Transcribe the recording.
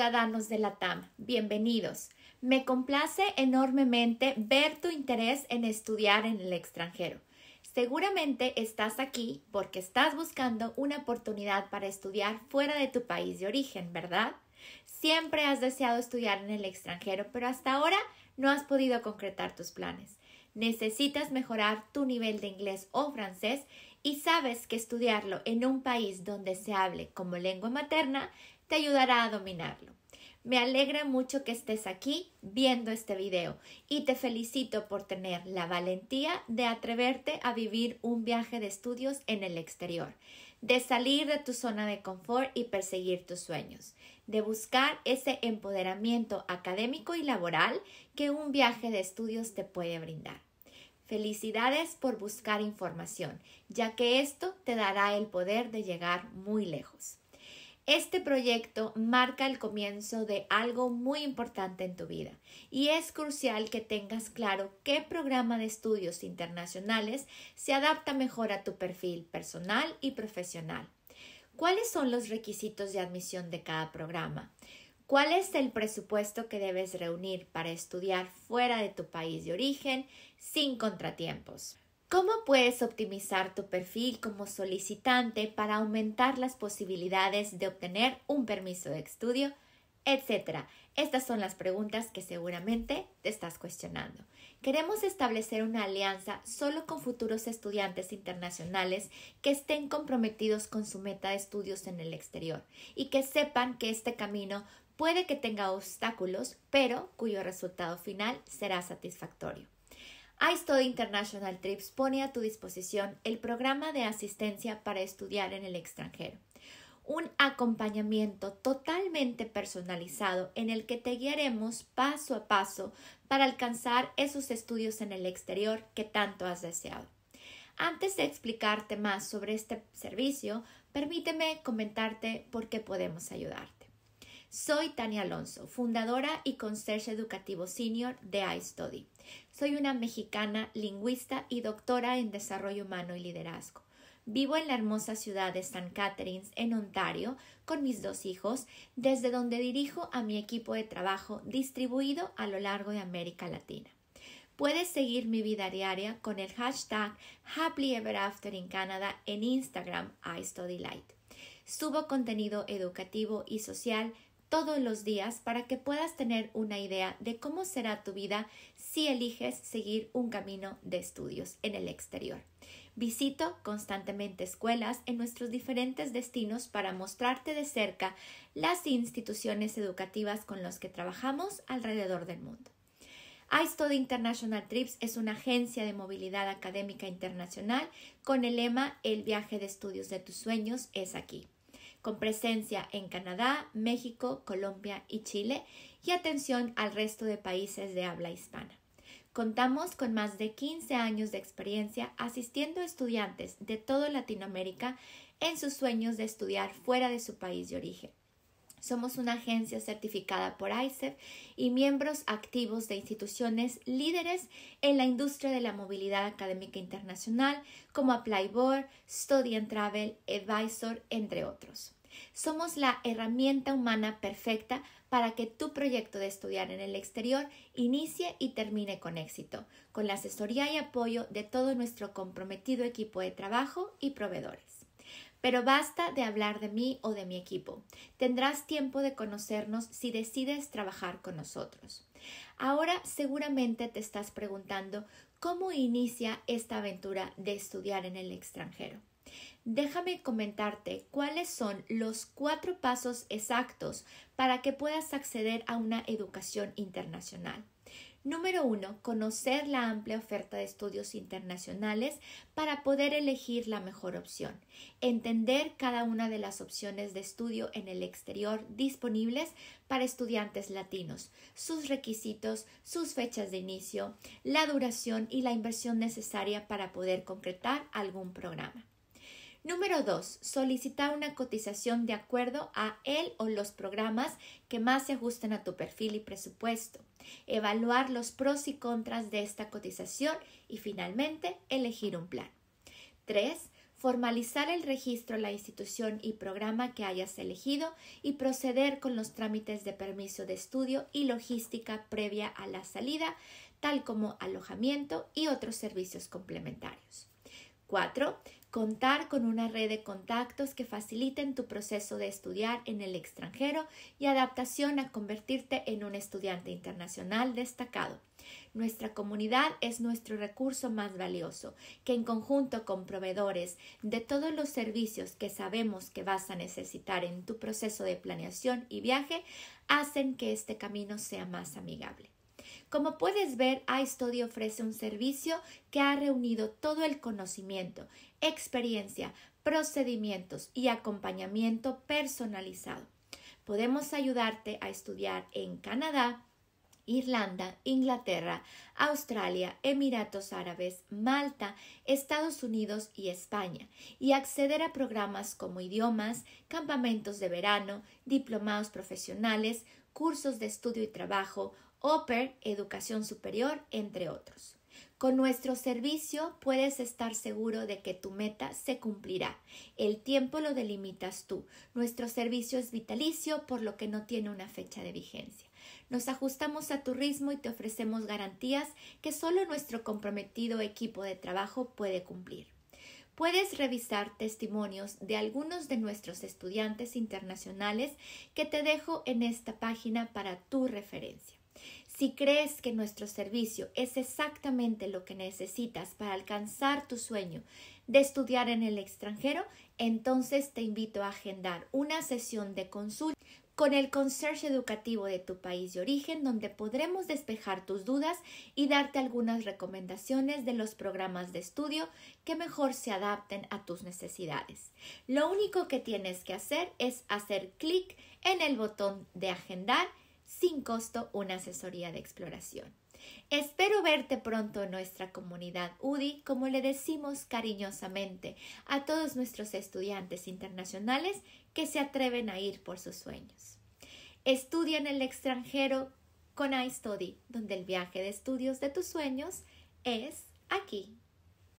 ciudadanos de la TAM. Bienvenidos. Me complace enormemente ver tu interés en estudiar en el extranjero. Seguramente estás aquí porque estás buscando una oportunidad para estudiar fuera de tu país de origen, ¿verdad? Siempre has deseado estudiar en el extranjero, pero hasta ahora no has podido concretar tus planes. Necesitas mejorar tu nivel de inglés o francés y sabes que estudiarlo en un país donde se hable como lengua materna te ayudará a dominarlo. Me alegra mucho que estés aquí viendo este video y te felicito por tener la valentía de atreverte a vivir un viaje de estudios en el exterior, de salir de tu zona de confort y perseguir tus sueños, de buscar ese empoderamiento académico y laboral que un viaje de estudios te puede brindar. Felicidades por buscar información, ya que esto te dará el poder de llegar muy lejos. Este proyecto marca el comienzo de algo muy importante en tu vida y es crucial que tengas claro qué programa de estudios internacionales se adapta mejor a tu perfil personal y profesional. ¿Cuáles son los requisitos de admisión de cada programa? ¿Cuál es el presupuesto que debes reunir para estudiar fuera de tu país de origen sin contratiempos? ¿Cómo puedes optimizar tu perfil como solicitante para aumentar las posibilidades de obtener un permiso de estudio, etcétera? Estas son las preguntas que seguramente te estás cuestionando. Queremos establecer una alianza solo con futuros estudiantes internacionales que estén comprometidos con su meta de estudios en el exterior y que sepan que este camino puede que tenga obstáculos, pero cuyo resultado final será satisfactorio iStudy International Trips pone a tu disposición el programa de asistencia para estudiar en el extranjero. Un acompañamiento totalmente personalizado en el que te guiaremos paso a paso para alcanzar esos estudios en el exterior que tanto has deseado. Antes de explicarte más sobre este servicio, permíteme comentarte por qué podemos ayudarte. Soy Tania Alonso, fundadora y concierge educativo senior de iStudy. Soy una mexicana, lingüista y doctora en desarrollo humano y liderazgo. Vivo en la hermosa ciudad de St. Catharines, en Ontario, con mis dos hijos, desde donde dirijo a mi equipo de trabajo distribuido a lo largo de América Latina. Puedes seguir mi vida diaria con el hashtag Happily Ever After in Canada en Instagram iStudyLight. Subo contenido educativo y social todos los días para que puedas tener una idea de cómo será tu vida si eliges seguir un camino de estudios en el exterior. Visito constantemente escuelas en nuestros diferentes destinos para mostrarte de cerca las instituciones educativas con las que trabajamos alrededor del mundo. iStudy International Trips es una agencia de movilidad académica internacional con el lema El viaje de estudios de tus sueños es aquí con presencia en Canadá, México, Colombia y Chile, y atención al resto de países de habla hispana. Contamos con más de 15 años de experiencia asistiendo a estudiantes de toda Latinoamérica en sus sueños de estudiar fuera de su país de origen. Somos una agencia certificada por ICEF y miembros activos de instituciones líderes en la industria de la movilidad académica internacional como Applyboard, Study and Travel, Advisor, entre otros. Somos la herramienta humana perfecta para que tu proyecto de estudiar en el exterior inicie y termine con éxito, con la asesoría y apoyo de todo nuestro comprometido equipo de trabajo y proveedores. Pero basta de hablar de mí o de mi equipo. Tendrás tiempo de conocernos si decides trabajar con nosotros. Ahora seguramente te estás preguntando cómo inicia esta aventura de estudiar en el extranjero. Déjame comentarte cuáles son los cuatro pasos exactos para que puedas acceder a una educación internacional. Número uno, Conocer la amplia oferta de estudios internacionales para poder elegir la mejor opción. Entender cada una de las opciones de estudio en el exterior disponibles para estudiantes latinos, sus requisitos, sus fechas de inicio, la duración y la inversión necesaria para poder concretar algún programa. Número 2. Solicitar una cotización de acuerdo a él o los programas que más se ajusten a tu perfil y presupuesto. Evaluar los pros y contras de esta cotización y finalmente elegir un plan. 3. Formalizar el registro, la institución y programa que hayas elegido y proceder con los trámites de permiso de estudio y logística previa a la salida, tal como alojamiento y otros servicios complementarios. 4 contar con una red de contactos que faciliten tu proceso de estudiar en el extranjero y adaptación a convertirte en un estudiante internacional destacado. Nuestra comunidad es nuestro recurso más valioso, que en conjunto con proveedores de todos los servicios que sabemos que vas a necesitar en tu proceso de planeación y viaje, hacen que este camino sea más amigable. Como puedes ver, iStudy ofrece un servicio que ha reunido todo el conocimiento, experiencia, procedimientos y acompañamiento personalizado. Podemos ayudarte a estudiar en Canadá, Irlanda, Inglaterra, Australia, Emiratos Árabes, Malta, Estados Unidos y España, y acceder a programas como idiomas, campamentos de verano, diplomados profesionales, cursos de estudio y trabajo, Oper, Educación Superior, entre otros. Con nuestro servicio puedes estar seguro de que tu meta se cumplirá. El tiempo lo delimitas tú. Nuestro servicio es vitalicio, por lo que no tiene una fecha de vigencia. Nos ajustamos a tu ritmo y te ofrecemos garantías que solo nuestro comprometido equipo de trabajo puede cumplir. Puedes revisar testimonios de algunos de nuestros estudiantes internacionales que te dejo en esta página para tu referencia. Si crees que nuestro servicio es exactamente lo que necesitas para alcanzar tu sueño de estudiar en el extranjero, entonces te invito a agendar una sesión de consulta con el concierge educativo de tu país de origen, donde podremos despejar tus dudas y darte algunas recomendaciones de los programas de estudio que mejor se adapten a tus necesidades. Lo único que tienes que hacer es hacer clic en el botón de agendar sin costo una asesoría de exploración. Espero verte pronto en nuestra comunidad UDI, como le decimos cariñosamente a todos nuestros estudiantes internacionales que se atreven a ir por sus sueños. Estudia en el extranjero con iStudy, donde el viaje de estudios de tus sueños es aquí.